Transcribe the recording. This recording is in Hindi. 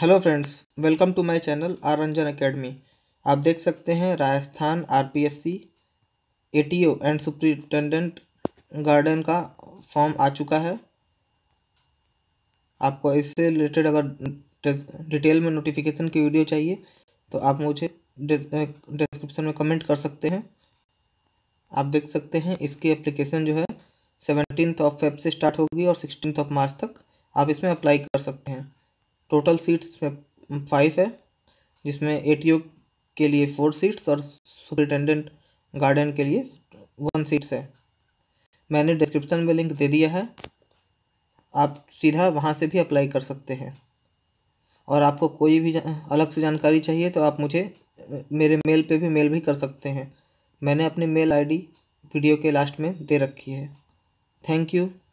hello friends welcome to my channel R Ranjan academy आप देख सकते हैं Rajasthan RPSC ATO and superintendent garden का फॉर्म आ चुका है आपको इससे रिलेटेड अगर डिटेल में नोटिफिकेशन की वीडियो चाहिए तो आप मुझे डिस्क्रिप्शन में कमेंट कर सकते हैं आप देख सकते हैं इसकी एप्लीकेशन जो है सेवनटीन ऑफ फेब से स्टार्ट होगी और सिक्सटीन ऑफ मार्च तक आप इसमें अप्लाई कर सकते हैं टोटल सीट्स में फाइव है जिसमें ए के लिए फोर सीट्स और सुप्रिटेंडेंट गार्डन के लिए वन सीट्स है मैंने डिस्क्रिप्शन में लिंक दे दिया है आप सीधा वहाँ से भी अप्लाई कर सकते हैं और आपको कोई भी अलग से जानकारी चाहिए तो आप मुझे मेरे मेल पे भी मेल भी कर सकते हैं मैंने अपनी मेल आईडी वीडियो के लास्ट में दे रखी है थैंक यू